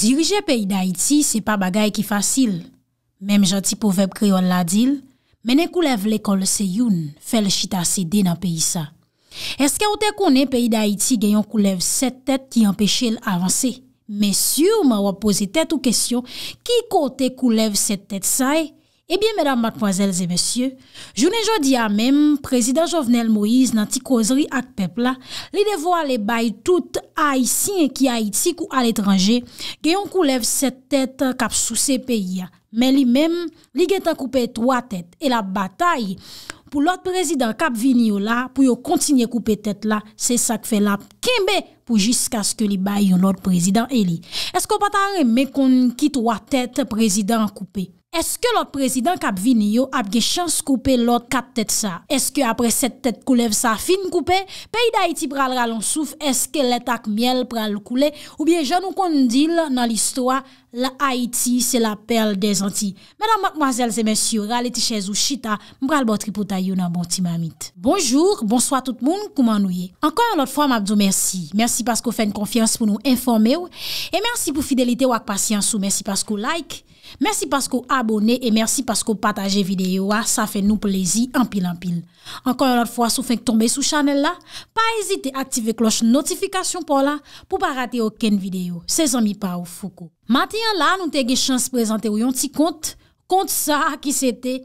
Dirije peyi da iti, se pa bagay ki fasil. Mem janti pou vep kriyon la dil, menen koulev le kol se youn, fel chita se de nan peyi sa. Eske ou te konen peyi da iti genyon koulev set tèt ki empèche l avanse? Men sur, mwen wap pose tèt ou kesyon, ki kote koulev set tèt sa e? Ebyen eh mèdam, madpwazèl zè mèsyè, jounen jodi a mèm, prezident Jovenel Moïse nan ti kozri ak pepla, li devwa li bay tout a y si nè ki a y tsi kou al etranje, genyon kou lev set tèt kap sou se peyi. Mè li mèm, li gen tan koupe 3 tèt, e la batay pou lot prezident kap vini yo la, pou yo kontinye koupe tèt la, se sak fe lap kimbe pou jiska skou li bay yo lot prezident eli. Esko patan remè kon ki 3 tèt prezident koupe? Eske lot prezidant kap vini yo ap ge chans koupe lot kat tet sa? Eske apre set tet koulev sa fin koupe? Pei da Haiti pral ralonsouf, eske letak miel pral koule? Ou bie jan nou kon dil nan listoa, la Haiti se la perl de zanti? Madame, mademoiselles et messieurs, raleti chèz ou chita, mbral botri potayou nan bonti mamit. Bonjour, bonsoit tout moun, kouman nou ye? Enkoy an lot fwa mabdou mersi, mersi paskou fèn konfians pou nou informe ou, e mersi pou fidelite wak pasyans ou, mersi paskou like, Mersi paskou abone e mersi paskou pataje videyo a, ah, sa fe nou plezi anpil anpil. Ankon anot fwa sou feng tombe sou chanel la, pa ezite aktive kloche notifikasyon pou la pou pa rate oken videyo. Se zan mi pa ou foko. Mati an la nou te ge chans prezante ou yon ti kont, kont sa ki sete.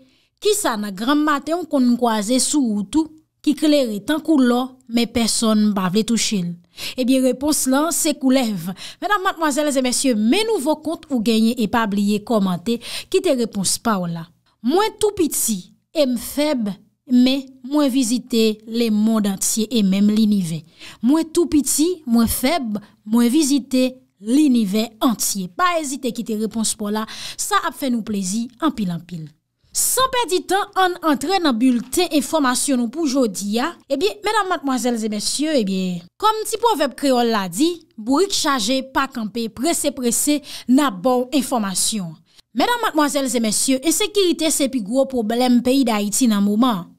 Ki sa nan gram mate yon kont mkwaze sou woutou, ki kleri tankou lo, me person mba vle touche l. Ebyen eh repons lan se koulev. Mèdam matmwazèlèzèmèsyè, mè nou vò kont ou genye e pa ablye komante ki te repons pa wò oh la. Mwen tou piti, m feb, mè mwen vizite le moun antye e mèm l'inive. Mwen tou piti, mwen feb, mwen vizite l'inive antye. Pa ezite ki te repons pa wò la. Sa ap fè nou plezi anpil anpil. San perdi tan an antre nan bulte informasyon nou pou jodi ya, ebyen, eh menan matmoazel zemesye, ebyen, eh kom ti povep kreol la di, bourik chaje pa kampe prese-prese nan bon informasyon. Menan matmoazel zemesye, esekirite se pi gro problem peyi da iti nan mouman.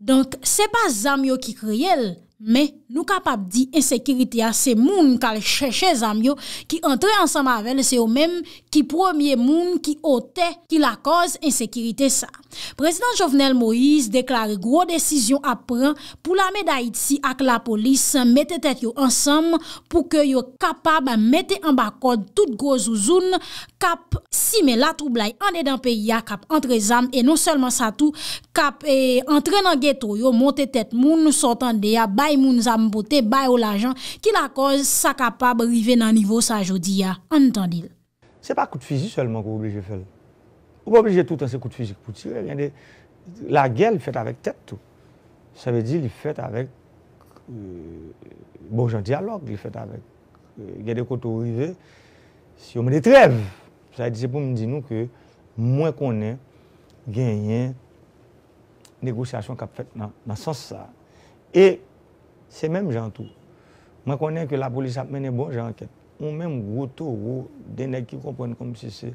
Donk, se pa zam yo ki kreye lè, Men nou kapap di insekiriti a se moun kal chèche zamyo ki antre ansam avel se yo men ki promye moun ki ote ki la koz insekiriti sa. Prezident Jovenel Moïse deklare gro desisyon apren pou la medayit si ak la polis mette tèt yo ansam pou ke yo kapap mette an bakod tout gro zouzoun kap sime la troublai ane dan peyi ya, kap entre zam, e non selman sa tou, kap e, entrenan geto yo, monte tet moun nou sotan de ya, bay moun zam pote, bay ou la jan, ki la koz sa kapab rive nan nivou sa jodi ya, ane tan dil. Se pa kout fizi selman kou oblije fel, kou oblije toutan se kout fizik pou tire, la gel fete avèk tet tou, sa ve di li fete avèk euh, bon jan dialog, li fete avèk euh, gède kout ou rive, si yo mène trev, La disi pou m di nou ke mwen konen genyen negosyasyon kap fet nan sas sa. E se menm jan tou. Mwen konen ke la polis ap menen bon jan anket. Mwen menm goutou goutou dene ki kompon kompon kompon si se.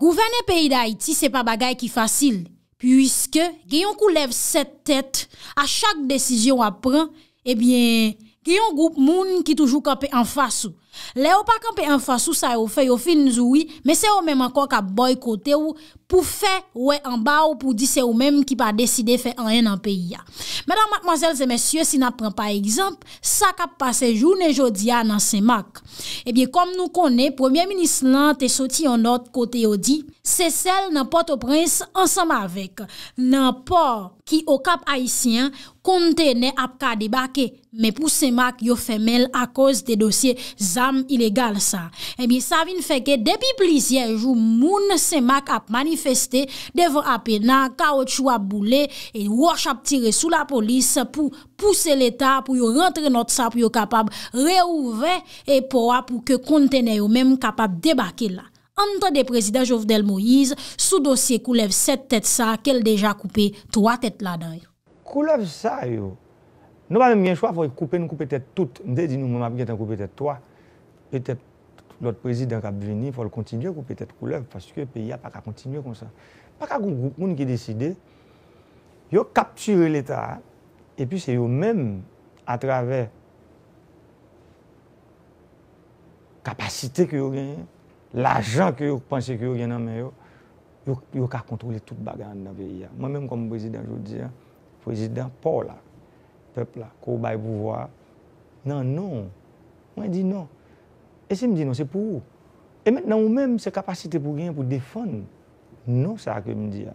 Gouverne peyi da Haiti se pa bagay ki fasil. Puiske genyon kou lev set tèt a chak desisyon ap pran, ebyen eh genyon goup moun ki toujou kap en fasyo. Le ou pa kanpe an fwa sou sa yo fe yo fin zoui Me se eh yo menman kon kap boy kote ou Pou fe we an ba ou pou di se yo menm ki pa deside fe an en an pe ya Medan matmazel zemesye si nan pren pa ekzamp Sa kap pase jou ne jodia nan semak Ebyen kom nou kone, premier minis nan te soti yon not kote yo di Se sel nan poto prins ansam avek Nan por ki o kap aisyen kontene ap ka debake Me pou semak yo femel a koz de dosye zahar ilégal sa. Emi eh sa vin feke depi plizier jou moun semak ap manifeste devon apena ka ou tchou ap boule e wosh ap tire sou la polis pou pousse l'Etat pou yo rentre not sa pou yo kapab reouvre e pouwa pou ke kontene yo mèm kapab debake la. Antre de prezident Jovdel Moïse, sou dosye koulev set tèt sa kel deja koupe toa tèt la dan yo. Koulev sa yo, nou pa mèm mèm chwa fòy koupe nou koupe tèt tout mdè di nou mèm ap gèt an koupe tèt toa pe te lout prezident ka veni, fol kontinye kou pe te koule, fos kou e pe ya, pa ka kontinye kon sa. Pa ka kou koun ki deside, yo kapture l'Etat, e pi se yo menm, a trave, kapasite ki yo gen, la jan ki yo panse ki yo gen nan men yo, yo ka kontrole tout bagan nan ve ya. Mwen menm koum prezident joudi, prezident pou la, pep la, kou bay pouvoi, nan nan, mwen di nan, E se mdi nan, se pou ou? E men nan ou men se kapasite pou gen, pou defon? Non sa akre mdi ya.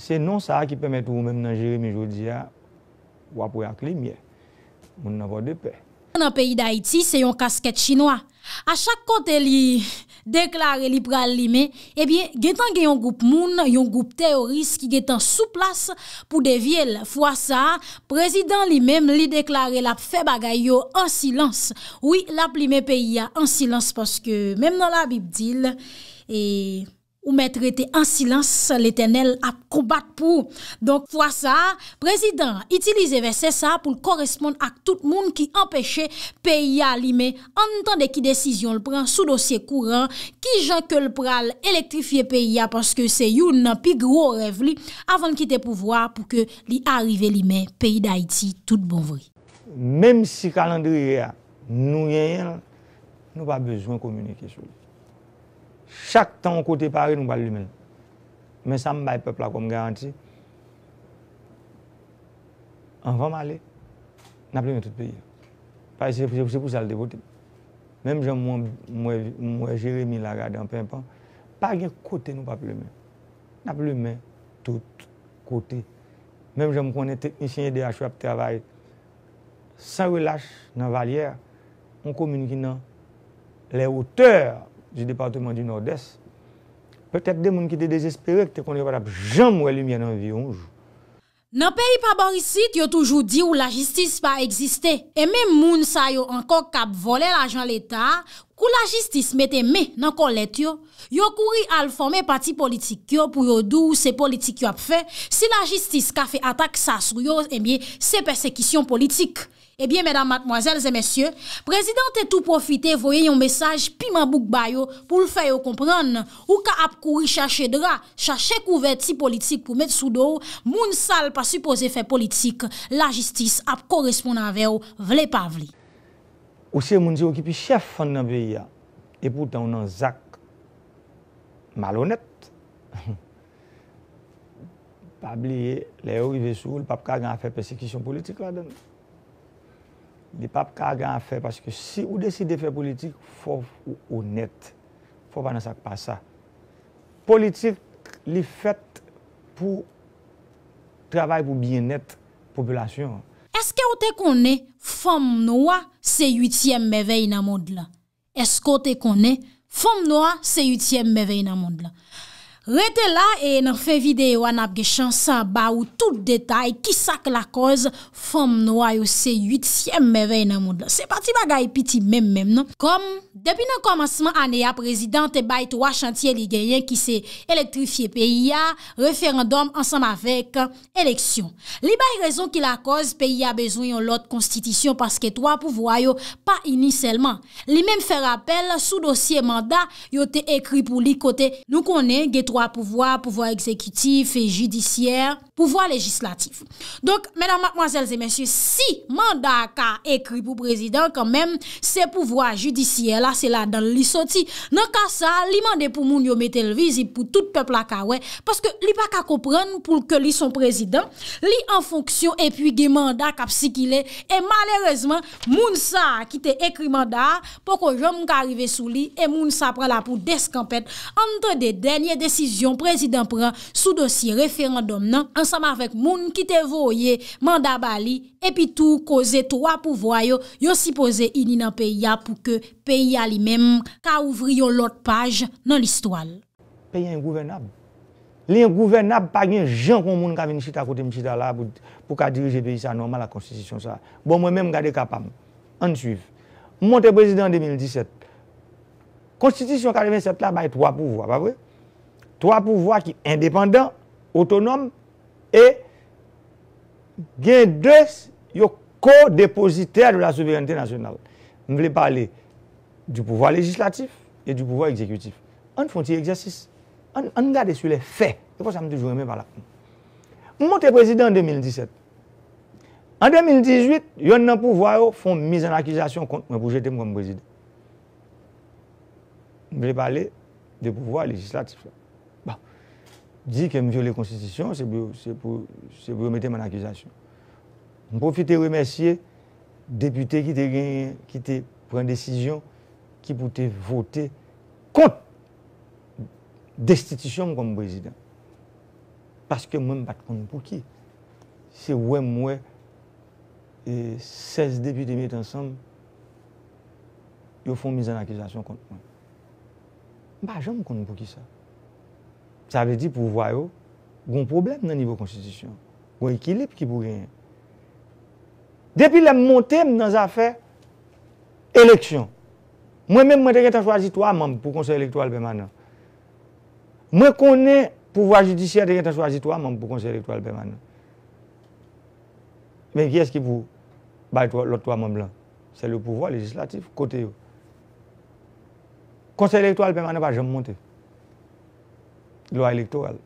Se non sa akre pwemet ou men nan jere mi jodi ya, wapwe akre mdi ya. Moun nan wapwe depè. nan peyi d'Haïti, se yon kasket chinois. A chak kote li deklare li pral li me, ebyen, gen tan gen yon goup moun, yon goup teoris ki gen tan sou plas pou devyel. Fwa sa, prezident li mem li deklare lap fe bagay yo an silans. Oui, lap li me peyi an silans paske mem nan la bip dil. E, Ou mètre ete an silans l'Etenel ap koubat pou. Donk fwa sa, prezident, itilize ve se sa pou l'koresponde ak tout moun ki empèche P.I.A. li mè. Antande ki desisyon l'pran sou dosye kouran, ki jan ke l'pral elektrifye P.I.A. Panske se youn nan pi gro rev li avan kite pou vwa pou ke li arrive li mè P.I.A. tout bonvri. Mèm si kalandri yè, nou yè yè, nou pa bezwen komunike sou li. Chak tan kote pari nou pa li men. Men sa m bay pepla kom garanti. An van male, na plemen tout peyi. Pari se pou sal dekote. Mem jom mwen jeremi la gade an pen pen. Pari gen kote nou pa plemen. Na plemen tout kote. Mem jom konen teknisyen de a chweb te avay. San we lache nan valyer, mwen komine ki nan le oteur di departement di nord-est, petèk de moun ki te dezespere, ki te konye patap jam wè lumiè nan vi yonjou. Nan peyi pa barisit, bon yo toujou di ou la jistis pa egziste. E mè moun sa yo ankon kap volè la jan l'Etat, kou la jistis mette mè nan kon let yo. Yo kouri al formè pati politik yo pou yo dou se politik yo ap fè, si la jistis ka fè atak sa sroyo, e mè se persekisyon politik. Ebyen eh mèdam matmoazèl zè mèsyè, prezident tè tou profite voye yon mesaj pi mabouk bayo pou l fè yo komprèn. Ou ka ap kouri chache dra, chache kouvert si politik pou mèd sou do, moun sal pa suppose fè politik, la jistis ap korespondan veyo vle pavli. Ou se moun diyo ki pi chef fè nan beya, epoutan ou nan zak malonèt, pavliye le yo i ve sou, l papka gan fè persekisyon politik la dene. Di pap ka gran fè, paske si ou deside fè politik, fòv ou net, fòv anan sak pa sa. Politik li fèt pou travay pou bien net populasyon. Eske ote konè fòm noua se yutièm mevey nan mod la? Eske ote konè fòm noua se yutièm mevey nan mod la? Rete la e nan fe videyo an ap ge chan san ba ou tout detay ki sak la koz fom nou a yo se yut siyem me vey nan moud la. Se pati bagay piti mem mem nan. Kom, depi nan komanseman an e ya prezident te bayi to a chantye li genyen ki se elektrifye pe i ya referandom ansam avek eleksyon. Li bayi rezon ki la koz pe i ya bezou yon lot konstitisyon paske to a pou vwa yo pa iniselman. Li men fè rappel sou dosye manda yo te ekri pou li kote nou konen ge to. pouvoi, pouvoi ekzekutif, pouvoi legislatif. Donk, menan, mwazelze, mensyo, si manda ka ekri pou prezident, kan men, se pouvoi judisye, la, se la, dan li soti, nan ka sa, li mande pou moun yo metel vizit pou tout pepl akawen, paske li pa ka kopren pou ke li son prezident, li an fonksyon, epi ge manda kap si ki le, e malerezman, moun sa ki te ekri manda, poko jom ka arrive sou li, e moun sa prala pou deskampet, antre de denye desis Prezident pren sou dosi referandom nan, ansama vek moun ki te voye manda bali, epi tou koze 3 pouvoy yo, yo si pose inina peyi ya pou ke peyi ya li menm ka ouvri yo lot page nan listoal. Peyi yon gouvernav, li yon gouvernav pa gen jen kon moun ka veni chita kote michi da la pou ka dirije peyi sa anoman la konstitusyon sa. Bon mwen menm gade kapam, an suif, monte prezident 2017, konstitusyon 87 la baye 3 pouvoy, pa vwe? Troa pouvoi ki independant, otonom, e gen dres yo kodepositer de la souveranite nasyonal. Mwen ble pale du pouvoi legislatif e du pouvoi ekzekutif. An fonte ekzersis, an gade su le fe. Se fos am dejou remen pala. Mwen mwote prezident en 2017. En 2018, yon nan pouvoi yo fon miz an akizasyon kont mwen poujete mwen kom prezident. Mwen ble pale de pouvoi legislatif la. Di kem viole konstitisyon, se pou remete man akizasyon. M profite remesye depute ki te pren desisyon ki pote vote kont destitisyon konm prezident. Paske mwen bat konm pou ki. Se wè mwen e 16 depute mi et ansanm, yo fonmize an akizasyon kont mwen. Ma jom konm pou ki sa. Sa ve di pou vwa yo, goun problem nan nivou konstitusyon. Goun ekilip ki pou genyen. Depi la m montem nan zafè, eleksyon. Mwen men mwen dekè tan chwazi to a moun pou konsey elektwal bemanan. Mwen konen pou vwa judisyen dekè tan chwazi to a moun pou konsey elektwal bemanan. Men kye eski pou baye to a moun blan? Se le pou vwa legislatif kote yo. Konsey elektwal bemanan pa jom m montem. Lwa elektoral.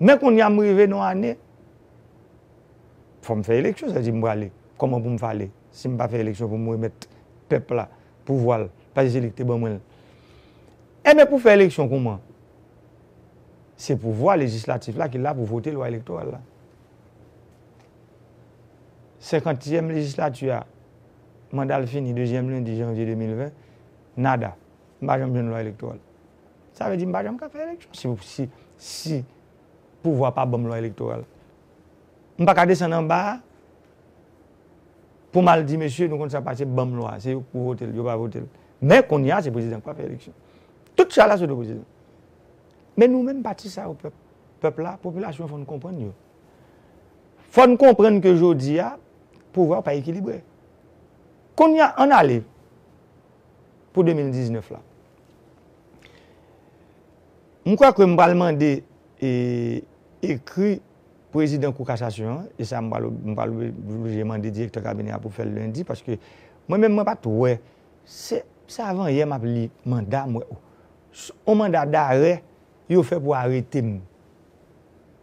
Men kon ni a mrive nou ane, fò m fè eleksyon sa zi m wale. Koman pou m fale? Si m pa fè eleksyon pou m wale met pepla pou wale. Pas e zilekte bon mwen. E men pou fè eleksyon kouman? Se pou wale legislatif la ki la pou vote lwa elektoral la. Sekantijem legislatuy a, mandal fini, dejiye m loun di janji 2020, nada, majanm joun lwa elektoral. Sa ve di mba jam ka fe eleksyon si pou vwa pa bom lwa elektoral. Mba kade sanan ba, pou mal di mesye nou kont sa pase bom lwa, se yo pou votel, yo pa votel. Men kon ya se prezident kwa fe eleksyon. Tout sa la se do prezident. Men nou men bati sa ou pepla, populasyon fon kompren yo. Fon kompren ke jodi ya, pou vwa pa ekilibre. Kon ya an ale pou 2019 la. Mwen kwa ke mbal mande e, ekri prezidant kou kassasyon, e sa mbal obje mande direktor kabine apou fel lundi, paske mwen men mwen pat wè, se avan yè m ap li manda mwen ou. O manda dare, yow fe pou arite mwen.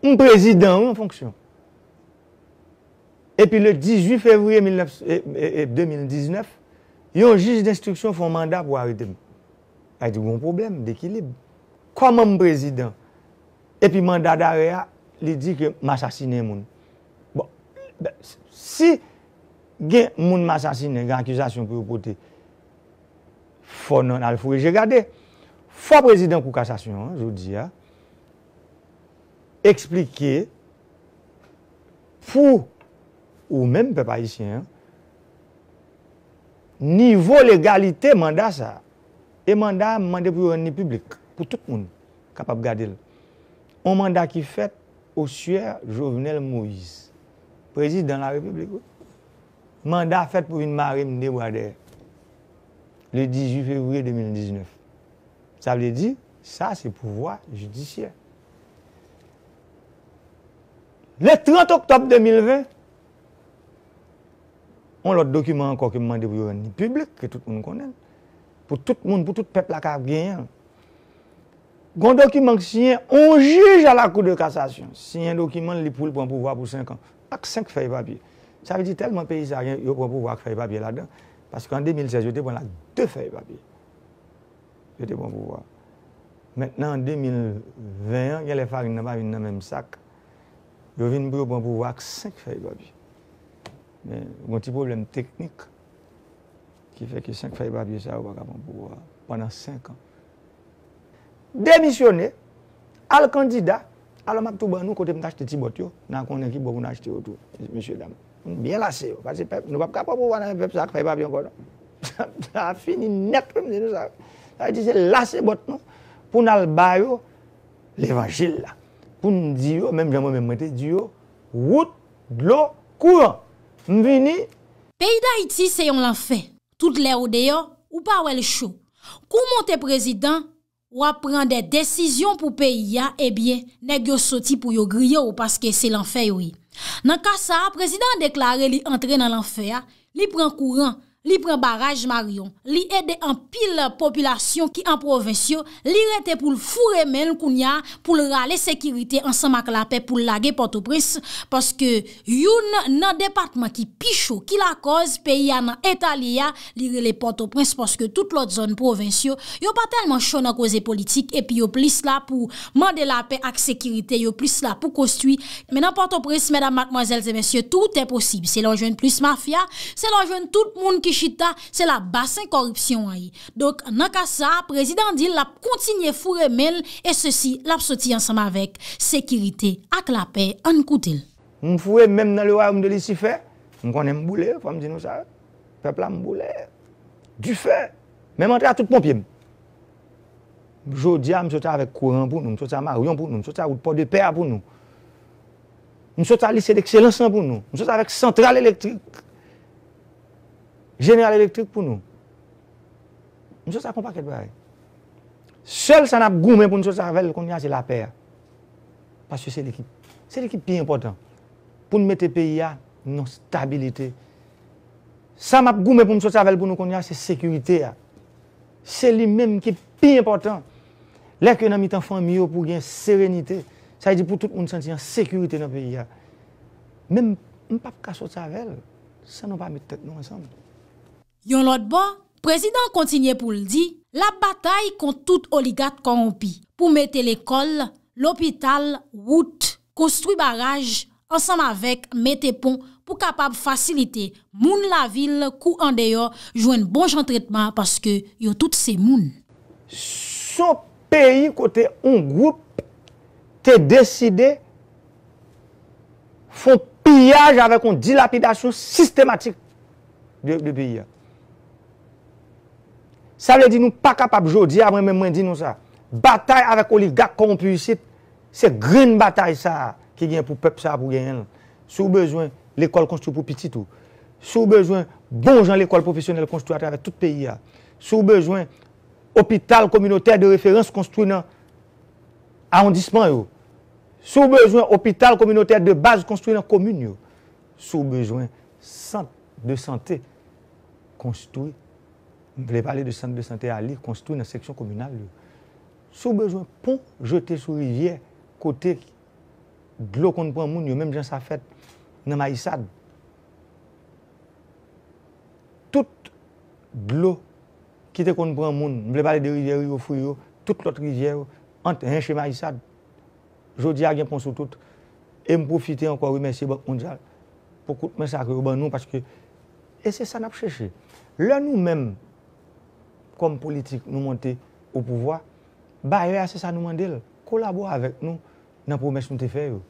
M prezidant ou yon fonksyon. E pi le 18 fevri 2019, yon jizj d'instruksyon fon manda pou arite mwen. A di bon probleme, dekilibe. Kwa mèm prezident, epi manda dare ya, li di ke masasine moun. Bon, si gen moun masasine, gen akusasyon pou yon pote, fò non al fure. Jè gade, fò prezident kou kasasyon, jò di ya, eksplike, fò, ou mèm pe pa isyen, nivou legalite manda sa, e manda mande pou yon ni publik. pou tout moun kapap gade l. On manda ki fèt osyèr Jovenel Moïse, prezident la Republikou. Manda fèt pou yon marim Ndebo Adè, le 18 Févrouyé 2019. Sa vle di, sa se pouvoi judisyè. Le 30 Oktober 2020, on l'ot dokumen anko ki mande pou yon Republikou ki tout moun konen. Pou tout moun, pou tout peplak Afgènyan, Gon dokimank siyen, on juj a la kou de kassasyon. Siyen dokimank li pou l pou mpou wak pou 5 an. Ak 5 fèy babye. Sa ve di telman peyi sa gen yo pou mpou wak fèy babye la den. Paske an 2016 yo te pou mpou wak 2 fèy babye. Yo te pou mpou wak. Mètenan an 2020, gen le farin nan barin nan mèm sak. Yo vin pou yo pou mpou wak 5 fèy babye. Men, mwen ti problem teknik. Ki fè ki 5 fèy babye sa wak a mpou wak. Panan 5 an. démissionner al candidat alors m'a tout nous côté m'acheter yo n'a bon autour monsieur dame bien lassé parce que nous pas capable voir ça fait pas bien encore ça a fini net comme ça ça dit c'est lassé bot non pour n'al baio l'évangile pour nous dire même même dire route courant pays d'Haïti c'est on toutes les d'ailleurs, ou pas ou elle chaud comment tes président Ou ap pran de desizyon pou peyi ya, ebyen, eh ne gyo soti pou yo griyo ou paske se lanfe yoy. Nan kasa, prezident deklare li entre nan lanfe ya, li pran kouran li pre baraj maryon, li ede an pil populasyon ki an provinsyon li rete pou l fure men koun ya pou l rale sekirite an san mak la pe pou l lage porto pres paske yon nan departman ki picho ki la koz pe yon an etalia li rele porto pres paske tout l ot zon provinsyon yo pa telman chon an koze politik epi yo plis la pou mande la pe ak sekirite, yo plis la pou kostwi men an porto pres, medan matmoazel tout e posib, se lan jwen plus mafya, se lan jwen tout moun ki Chita, se la basen korupsyon a yi. Dok, nan ka sa, prezident dil la kontinye fure men e se si la psoti ansama vek. Sekirite ak la pe an koutil. M fure men nan le wa oum de lisifè, m konen m boule, fwa m dinosa, pepla m boule, du fè, men m an te a tout pompye. Jodi a, m sota avek kouran pou nou, m sota maruyon pou nou, m sota oulpon de per pou nou, m sota lisel ekselansan pou nou, m sota avek sentral elektrik Genèral elektrik pou nou. Moussou sa kompak et barè. Sèl sa nap goumen pou moussou sa vel kon ya, se la per. Pasou se l'ekip. Se l'ekip pi important. Poun mète pe ya, non stabilite. Sa map goumen pou moussou sa vel pou nou kon ya, se sekurite ya. Se li mèm ki pi important. Lèkè nan mi tanfan mi yo pou gen serenite. Sa yi di pou tout ou n senti an sekurite nan pe ya. Mèm m pap ka sot sa vel, sa nan pa mi tet nou ansanm. Yon lot bon, prezident kontinye pou ldi, la batay kontout oligat korompi pou mette l'ekol, l'opital, wout, konstruy baraj, ansanm avek mette pon pou kapab fasilite moun la vil kou an deyo jwen bon jantretman paske yon tout se moun. So peyi kote yon group te deside fon piyaj avek yon dilapidasyon sistematik de biye. Sa vè di nou pa kapab jodi avè mè mwen di nou sa. Bataï avè koligak kon plisit, se grin bataï sa ki gen pou pep sa pou gen el. Sou bezwen l'ekol konstru pou pitit ou. Sou bezwen bon jan l'ekol profesyonel konstru atè avè tout peyi a. Sou bezwen opital kominotè de referans konstru nan aondisman ou. Sou bezwen opital kominotè de baz konstru nan komun yo. Sou bezwen sant de santè konstru ou. Mwen vle pale de sante de sante a li, konstou nan seksyon komunal yo. Sou bezon pon jete sou rivye, kote glou kon pran moun, yo menm jen sa fèt nan maïsad. Tout glou, kite kon pran moun, mwen vle pale de rivye yo, tout lot rivye yo, ante renche maïsad. Jodi a gen pon sou tout, e m profite anko a wimensi bon kondjal, pokout mens a kre ou ban nou, e se san ap chèche. Lè nou menm, kom politik nou monte ou pouvoi, ba rease sa nou mandel, kolabo avèk nou, nan promèche nou te fè yo.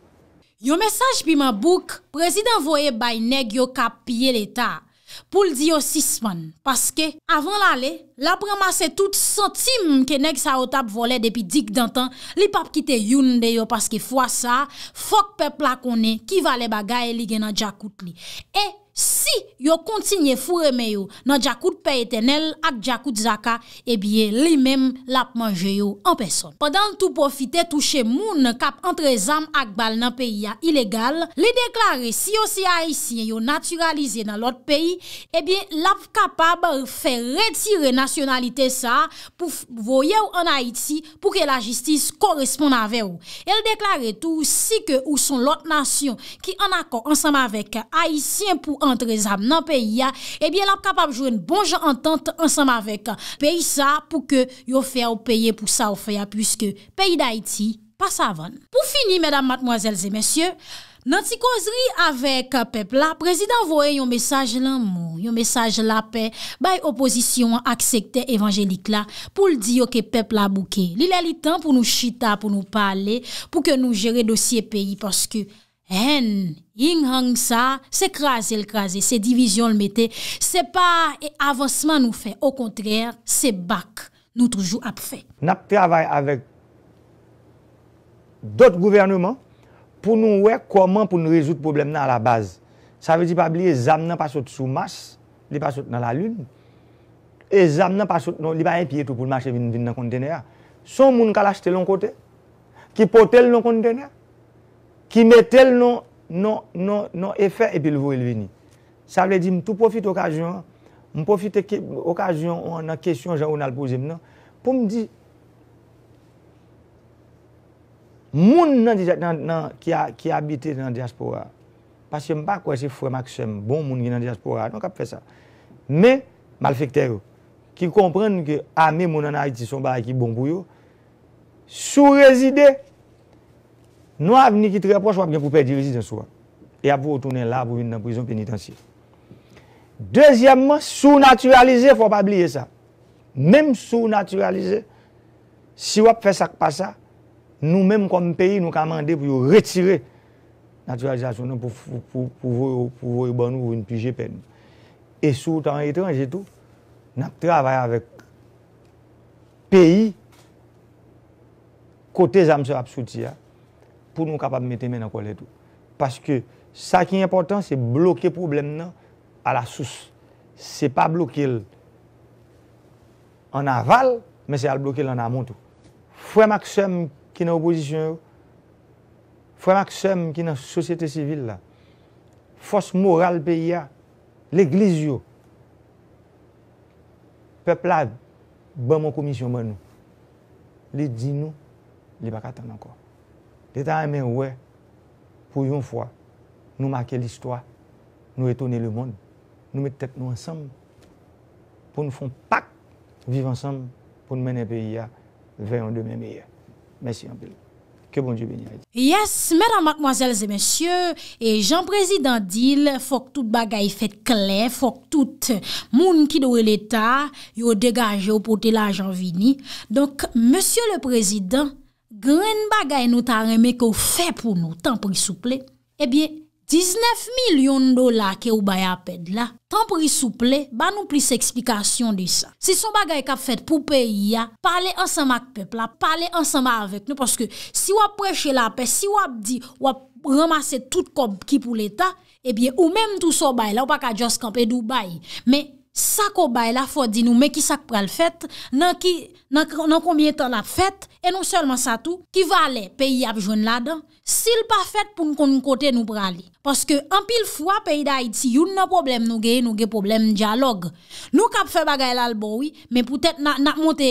Yo mesaj bi mabouk, prezident voye bay neg yo kap piye l'Etat, pou l'di yo 6 man, paske, avan l'ale, la prema se tout sentim ke neg sa otap vole depi dik dantan, li pap kite youn de yo paske fwa sa, fok pepla konen, ki vale bagay li genan djakout li. E, si yo kontinye fureme yo nan jakout peyete nel ak jakout zaka, ebiye eh li mem lap manje yo anpeson. Padan tou profite touche moun kap antre zam ak bal nan peyi ya ilegal, li deklare si yo se Haitien yo naturalize nan lot peyi ebiye eh lap kapab fer retire nasyonalite sa pou voye ou an Haiti pou ke la jistis koresponde ave ou. El deklare tou si ke ou son lot nasyon ki an akon ansam avek Haitien pou an nan peyi ya, ebyen lan kapap jwene bon jan entente ansanm avek peyi sa pou ke yo fè ou peye pou sa ou fè ya pwiske peyi da iti pas avan. Pou fini, mèdam matmoazèl zè mèsyè, nan ti kozri avek pep la, prezident voè yon mesaj lan mou, yon mesaj la pe, bay opozisyon aksekte evanjenik la pou l di yo ke pep la bouke. Li lè li tan pou nou chita, pou nou pale, pou ke nou jere dosye peyi paske haine, yin ça, c'est craser le craser, c'est division le mettre, c'est pas avancement nous fait, au contraire, c'est bac nous toujours à faire. Nous travaillons avec d'autres gouvernements pour nous voir comment pour nous résoudre le problème à la base. Ça veut dire pas oublier zam nan pas sautent sous masse, les pas dans la lune. Et zam pas sautent non, il pas un pied tout pour marcher venir dans le conteneur. Son monde qui l'acheter acheté l'autre côté qui porter le conteneur Ki metel nan non, non, non efè epilvou elveni. Sa vle di mtou profite okajyon. M profite okajyon nan kesyon jan ou nan alpozim nan. Pou mdi. Moun nan dijat nan ki abite nan diaspora. Pasye mpa kwa se fure maksem. Bon moun gen nan diaspora. Non kap fe sa. Me, mal fikterou. Ki komprende ke ame moun nan aritison ba e ki bon pou yo. Sourezide. Nou avni ki te repos wap gen pou pe di rezidans wap. E ap pou wotounen la pou vin nan prison penitensif. Dezyemman, sou naturalize fwa pa bliye sa. Mem sou naturalize, si wap fwe sak pa sa, nou mem komi peyi nou kamande pou yo retire naturalizasyon nou pou vou yoban nou pou yon pijepen. E sou tan etranj etou, nap travay avèk peyi kote zamsè apsouti ya. pou nou kapap meteme nan kwa letou. Paske, sa ki important, se bloke problem nan, ala sous. Se pa bloke l. An aval, men se al bloke l an amontou. Fwe maksem ki nan opozisyon yo, fwe maksem ki nan sosyete sivil la, fos moral pe ya, l eglis yo, peplav, ban moun komisyon moun nou. Li di nou, li baka tan nan kwa. L'état a men ouè, pou yon fwa, nou make l'histoire, nou etone le monde, nou mette tek nou ansam, pou nou fon pak, viv ansam, pou nou menen peyi ya, vey an deme meyen. Mèsi an belou. Ke bon di beni a dit. Yes, mèran mèkmoazèl zè mèsyè, e jan prezidant dil, fok tout bagay fèt kler, fok tout moun ki dowe l'état, yo degaje ou pote la jan vini. Donk, mèsyè le prezidant, Gren bagay nou ta reme ke ou fe pou nou tan pri souple, ebyen, 19 milyon dola ke ou bay apèd la, tan pri souple, ba nou plis eksplikasyon di sa. Si son bagay kap fèt pou peyi ya, pale ansama ak pep la, pale ansama avèk nou, paske si wap preche la apè, si wap di wap ramase tout kob ki pou l'Etat, ebyen, ou mèm tout son bay la, ou pa ka just kampèd ou bay. Me, Sa ko bay la fote di nou me ki sak pral fèt, nan konbyen ton la fèt, e nou selman sa tou ki va ale peyi ap joun la dan, si l pa fèt pou nou kon nou kote nou pral li. Paske an pil fwa peyi da iti, youn nan problem nou ge, nou ge problem diyalog. Nou kap fè bagay la alboui, men pou tèt nan ap monte...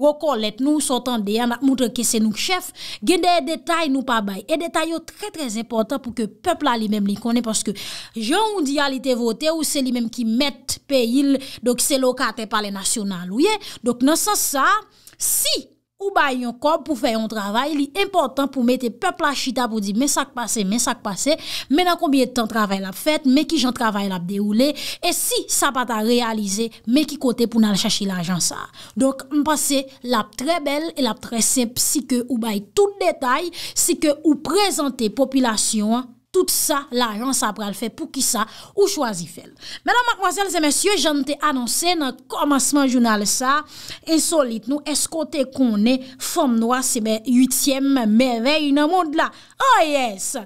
Rokol let nou, sotan deyan, moutre kesen nou chef, gende e detay nou pa bay. E detay yo tre tre impotant pou ke pepla li mem li kone paske joun diyalite vote ou se li mem ki met peyil dok se loka te pale nasyonal. Dok nan sa sa, si Ou bay yon kob pou fè yon travay, li important pou mette pe plachita pou di men sak pase, men sak pase, men an kombye tan travay la fèt, men ki jan travay la bde ou le, e si sa pat a realize, men ki kote pou nan chachi la jan sa. Donk, mpase, lap tre bel, lap tre semp, si ke ou bay tout detay, si ke ou prezante populasyon, Tout sa l'agen sa pral fè pou ki sa ou chwazi fèl. Mè nan ma kwa zèl zè mè syo, jante anonsè nan komasman jounal sa, insolite nou, eskote konè, fòm noua se mè yutsyèm mèrvey nan moun dla. Oh yes!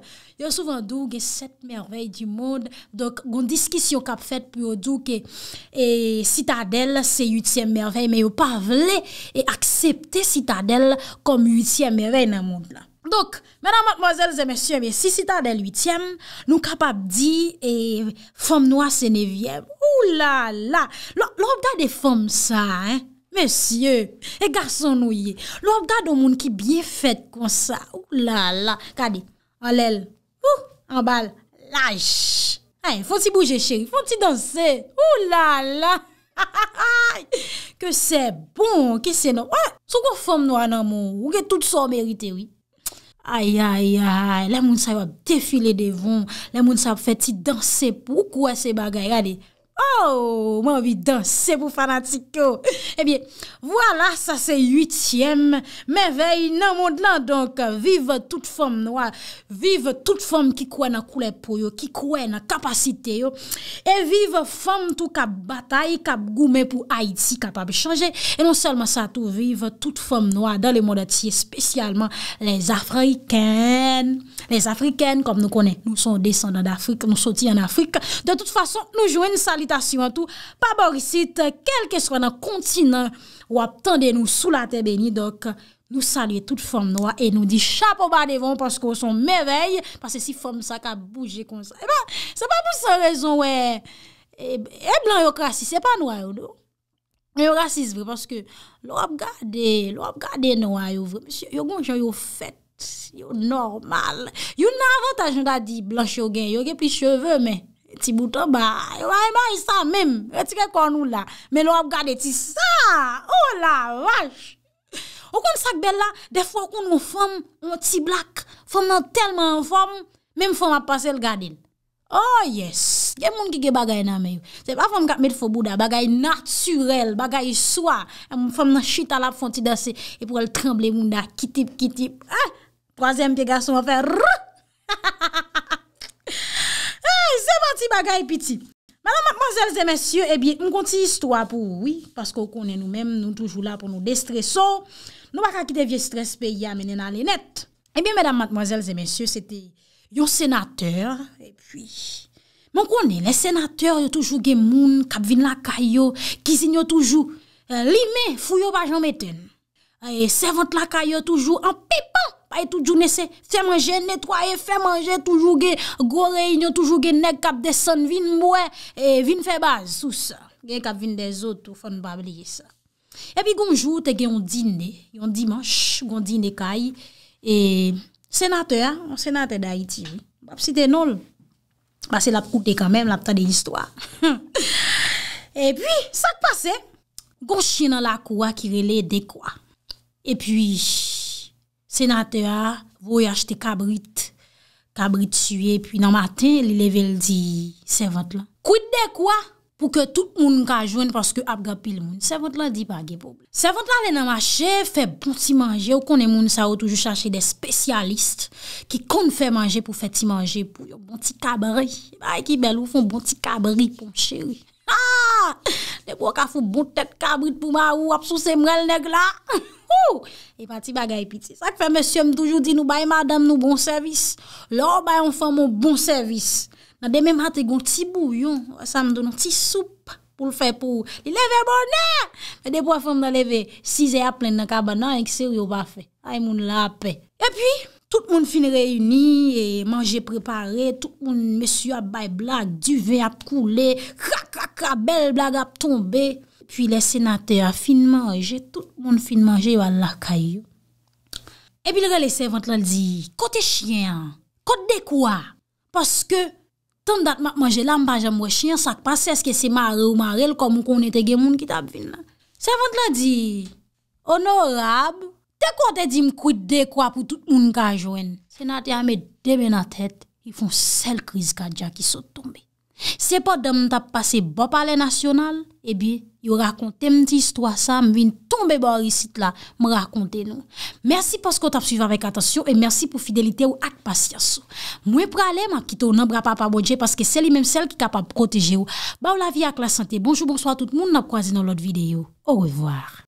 Yo souvan dou gè set mèrvey di moun, donk goun diskisyon kap fèt pou yo dou ke e Citadel se yutsyèm mèrvey, mè yo pa vle e akseptè Citadel kom yutsyèm mèrvey nan moun dla. Dok, menan matmozèl zè mèsyèm, si sita del 8èm, nou kapap di e eh, fòm nou a sè nevyèm. Ou la la! Lò obda de fòm sa, mèsyèm, e garson nou yè. Lò obda do moun ki bie fèt kon sa. Ou la la! Kadi, an lèl, ou, an bal, laj! Fon ti bouje chéri, fon ti dansè. Ou la la! Ke sè bon, ke sè nan. Sò kon fòm nou an nan moun, ou ke tout sò merite wè? Ay, ay, ay, la moun sa yo ap defile devon, la moun sa ap feti danse pou kwa se bagay. Oh, mwen vi danse pou fanatiko. Ebyen, wala, sa se yutiyem. Mwen vey nan moun nan donk, vive tout fom noua. Vive tout fom ki kouè nan kouè pou yo, ki kouè nan kapasite yo. E vive fom tou kap batay, kap goumen pou Haiti kapab chanje. E non selman sa tou vive tout fom noua dan le moun atiye spesyalman les Afrikaan. Les Afrikaan, kom nou konen, nou son descendant d'Afrika, nou soti an Afrika. De tout fason, nou jwen sali an tout, pa borisit, kelke swan an kontinan, wap tende nou sou la te beni, dok nou salye tout fom noua, e nou di chapo ba devon, paske ou son mevey, paske si fom sa ka bouje konsa. E eh ba, se pa pou se rezon we, e eh, eh, blan yo krasi, se pa noua yo nou, yo krasi se vre, paske lou ap gade, lou ap gade noua yo vre, yo gonj yo yo fet, yo normal, yo nan avantaj nou da di blan chogay, yo gen pli cheve, men, Ti bouton ba Wa iman yi sa mem Meti gen kon ou la Men ou ap gade ti sa Ou la vaj Ou kon sakbella Defo akoun ou fom Ou ti blak Fom nan telman fom Mem fom ap pase l gade Oh yes Gen moun ki ge bagay nan men yu Se pa fom katmet fobou da Bagay naturel Bagay swa E moun fom nan chitalap fom ti dasi E pou el tremble moun da Kitip kitip Troazem pe gaso moun fe Rrrr Ha ha ha ha Mwen konti bagay piti. Mwen konti histwa pou oui. Paske ou konen nou mèm nou toujou la pou nou destresso. Nou baka ki devye stres pe yam menen alenet. Ebyen mwen mwen zel zemensyou. Sete yon senateur. Ebyen. Mwen konen le senateur yo toujou gemoun. Kabvin la kayo. Kizinyo toujou. Lime fuyo bajan meten. E servant la kayo toujou. An pepan. E fè manje, netwaye, fè manje Toujou ge go reynyo Toujou ge nek kap deson Vin mwè, vin fè baz Gen kap vin desot E pi gounjou te gen yon din Yon dimanche, yon din de kay Senate Senate da iti Bap si te nol Bas se lap koute kamem, lap ta de histwa E pi sak pase Gon chi nan la kwa Ki rele de kwa E pi E pi senatera, voye achete kabrit, kabrit suye, pi nan maten li level di 70 la. Kouite de kwa pou ke tout moun ka jwen paske ap gapil moun, 70 la di pa ge pouble. 70 la le nan machè, fè bon ti manje, ou konen moun sa ou toujou chache de spesyaliste ki kon fè manje pou fè ti manje pou yon bon ti kabri. Ay ki bel ou fon bon ti kabri, pon chèri. Ha! Ah! Ne bo ka foun bon tet kabrit pou ma ou ap sou se mrel neg la. E pati bagay piti. Sak fèmè syòm toujou di nou bay madam nou bon servis. Lò bay an fèmò bon servis. Nan de mèm hati goun ti bou yon. Asam donon ti soup pou l fè pou li leve bonè. Mè e de pou a fèmò da leve si zè ya plèn nan kabanan yon kisè ryo pa fè. A yon moun la apè. E pi, tout moun fin reyuni e manje preparè. Tout moun mèsyò bay blag, duve ap koulè. Krak krak krak, bel blag ap tombè. Pwi le senate a fin manje, tout moun fin manje yo an lakay yo. Epi le gwen le servante la di, kote chien, kote dekwa. Paske ton dat manje la mbajan mwen chien sak pa se eske se mare ou mare l komon konen te gen moun ki tap fin la. Servante la di, onorab, dekwa te di mkote dekwa pou tout moun ka jwen. Senate a me deme nan tet, yon foun sel kriz ka dja ki sou tombe. Se pot de mwen tap pase bop ale nasyonal, epi... yo rakonte mti istwa sa, mvin tombe ba orisit la, mrakonte nou. Mersi pasko tap sujwa vek atasyon, e mersi pou fidelite ou ak pasyasou. Mwen pralema, kitou nan bra pa pa bodje, paske seli menm sel ki kapab proteje ou. Ba ou la vi ak la sante. Bonjou, bonsoi tout moun, nap kwa zin nou lot videyo. Ou revoar.